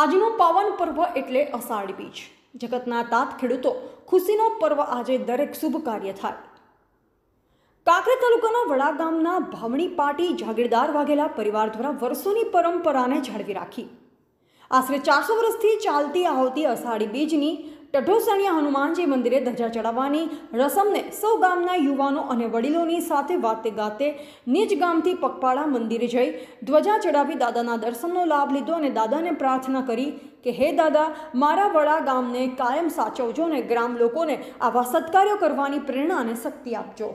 આજનું પાવન પર્વ એટલે અષાઢ બીજ જગતના તાત ખેડૂતો ખુશીનો પર્વ આજે દરેક શુભ કાર્ય થાય કાંકરે તાલુકાના વડા ગામના ભાવણી પાટી જાગીરદાર વાઘેલા પરિવાર દ્વારા વર્ષોની પરંપરાને જાળવી રાખી આશરે ચારસો વર્ષથી ચાલતી આવતી અષાઢી બીજની ટઢોસણિયા હનુમાનજી મંદિરે ધજા ચડાવવાની રસમને સૌ ગામના યુવાનો અને વડીલોની સાથે વાતે ગાતે નિજ ગામથી પગપાળા મંદિરે જઈ ધ્વજા ચડાવી દાદાના દર્શનનો લાભ લીધો અને દાદાને પ્રાર્થના કરી કે હે દાદા મારા વડા ગામને કાયમ સાચવજો અને ગ્રામ લોકોને આવા સત્કાર્યો કરવાની પ્રેરણા અને શક્તિ આપજો